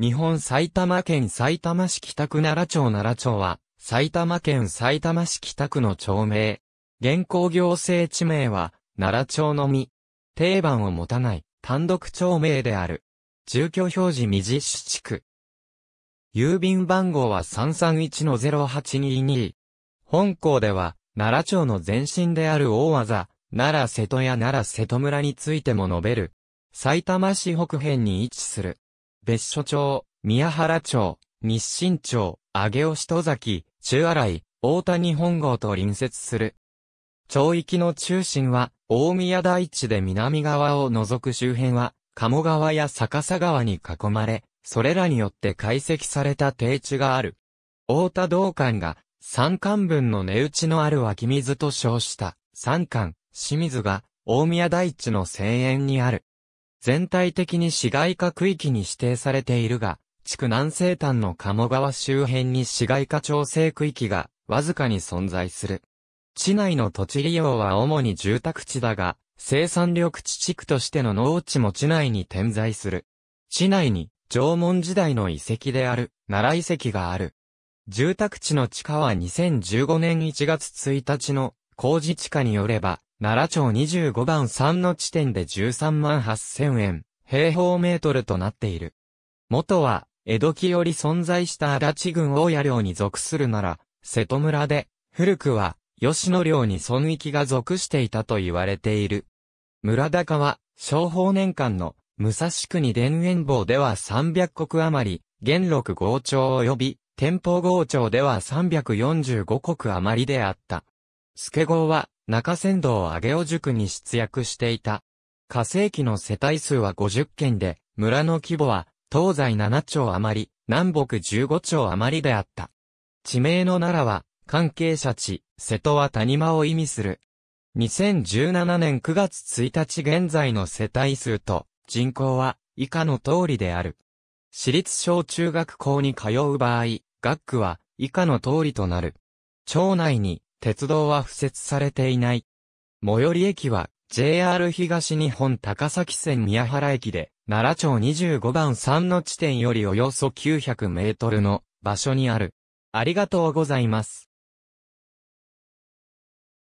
日本埼玉県埼玉市北区奈良町奈良町は、埼玉県埼玉市北区の町名。現行行政地名は、奈良町のみ。定番を持たない、単独町名である。住居表示未実施地区。郵便番号は331-0822。本校では、奈良町の前身である大技、奈良瀬戸や奈良瀬戸村についても述べる。埼玉市北辺に位置する。別所町、宮原町、日清町、上尾人崎、中荒井、大谷本郷と隣接する。町域の中心は、大宮台地で南側を除く周辺は、鴨川や逆さ川に囲まれ、それらによって解析された低地がある。大田道館が、山間分の値打ちのある湧き水と称した、山間、清水が、大宮台地の声援にある。全体的に市街化区域に指定されているが、地区南西端の鴨川周辺に市街化調整区域がわずかに存在する。市内の土地利用は主に住宅地だが、生産緑地地区としての農地も市内に点在する。市内に縄文時代の遺跡である奈良遺跡がある。住宅地の地下は2015年1月1日の工事地下によれば、奈良町25番3の地点で13万8000円、平方メートルとなっている。元は、江戸期より存在した足立郡大谷領に属するなら、瀬戸村で、古くは、吉野領に村域が属していたと言われている。村高は、昭法年間の、武蔵国田園坊では300国余り、元禄号町及び、天保号町では345国余りであった。助郷は中仙道上尾塾に出役していた。火星期の世帯数は50件で、村の規模は東西7兆余り、南北15兆余りであった。地名の奈良は、関係者地、瀬戸は谷間を意味する。2017年9月1日現在の世帯数と人口は以下の通りである。私立小中学校に通う場合、学区は以下の通りとなる。町内に鉄道は付設されていない。最寄り駅は JR 東日本高崎線宮原駅で、奈良町25番3の地点よりおよそ900メートルの場所にある。ありがとうございます。